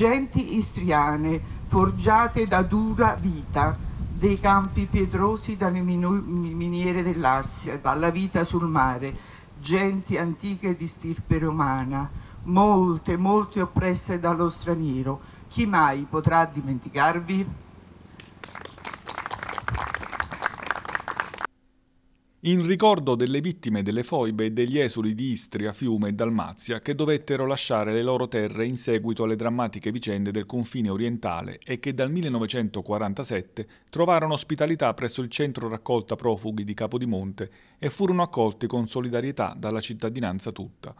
genti istriane forgiate da dura vita, dei campi pietrosi dalle miniere dell'Arsia, dalla vita sul mare, genti antiche di stirpe romana, molte, molte oppresse dallo straniero. Chi mai potrà dimenticarvi? in ricordo delle vittime delle foibe e degli esuli di Istria, Fiume e Dalmazia che dovettero lasciare le loro terre in seguito alle drammatiche vicende del confine orientale e che dal 1947 trovarono ospitalità presso il centro raccolta profughi di Capodimonte e furono accolti con solidarietà dalla cittadinanza tutta.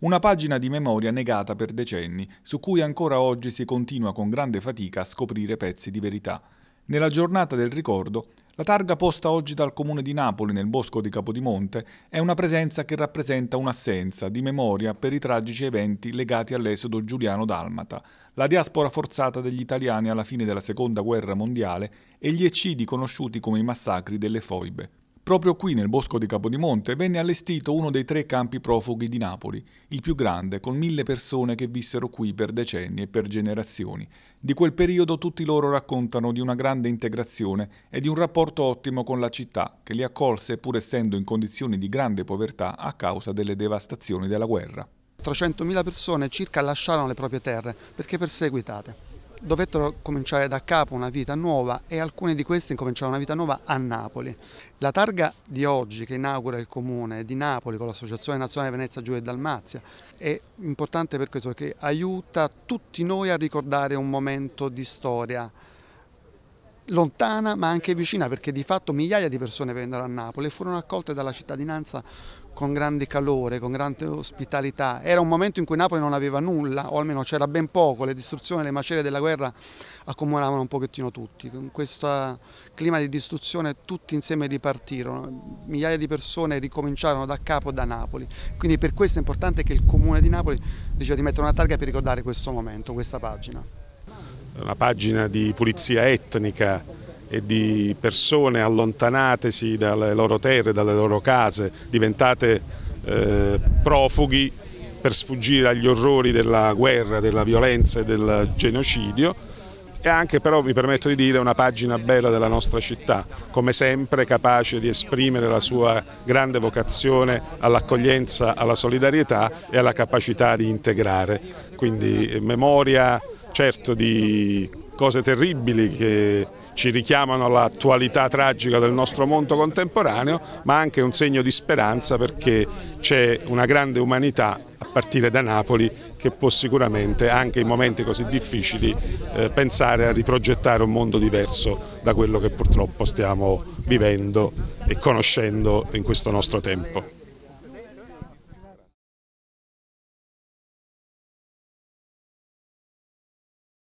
Una pagina di memoria negata per decenni, su cui ancora oggi si continua con grande fatica a scoprire pezzi di verità. Nella giornata del ricordo la targa posta oggi dal comune di Napoli nel bosco di Capodimonte è una presenza che rappresenta un'assenza di memoria per i tragici eventi legati all'esodo giuliano-dalmata, la diaspora forzata degli italiani alla fine della seconda guerra mondiale e gli eccidi conosciuti come i massacri delle foibe. Proprio qui, nel bosco di Capodimonte, venne allestito uno dei tre campi profughi di Napoli, il più grande, con mille persone che vissero qui per decenni e per generazioni. Di quel periodo tutti loro raccontano di una grande integrazione e di un rapporto ottimo con la città, che li accolse pur essendo in condizioni di grande povertà a causa delle devastazioni della guerra. 300.000 persone circa lasciarono le proprie terre perché perseguitate dovettero cominciare da capo una vita nuova e alcuni di questi incominciarono una vita nuova a Napoli. La targa di oggi che inaugura il comune di Napoli con l'Associazione Nazionale Venezia Giù e Dalmazia è importante per questo perché aiuta tutti noi a ricordare un momento di storia lontana ma anche vicina perché di fatto migliaia di persone vennero a Napoli e furono accolte dalla cittadinanza con grande calore, con grande ospitalità. Era un momento in cui Napoli non aveva nulla, o almeno c'era ben poco, le distruzioni, le macerie della guerra accomunavano un pochettino tutti. Con questo clima di distruzione tutti insieme ripartirono, migliaia di persone ricominciarono da capo da Napoli. Quindi per questo è importante che il comune di Napoli decida di mettere una targa per ricordare questo momento, questa pagina una pagina di pulizia etnica e di persone allontanatesi dalle loro terre, dalle loro case, diventate eh, profughi per sfuggire agli orrori della guerra, della violenza e del genocidio e anche però mi permetto di dire una pagina bella della nostra città, come sempre capace di esprimere la sua grande vocazione all'accoglienza, alla solidarietà e alla capacità di integrare. Quindi memoria certo di cose terribili che ci richiamano all'attualità tragica del nostro mondo contemporaneo, ma anche un segno di speranza perché c'è una grande umanità a partire da Napoli che può sicuramente anche in momenti così difficili eh, pensare a riprogettare un mondo diverso da quello che purtroppo stiamo vivendo e conoscendo in questo nostro tempo.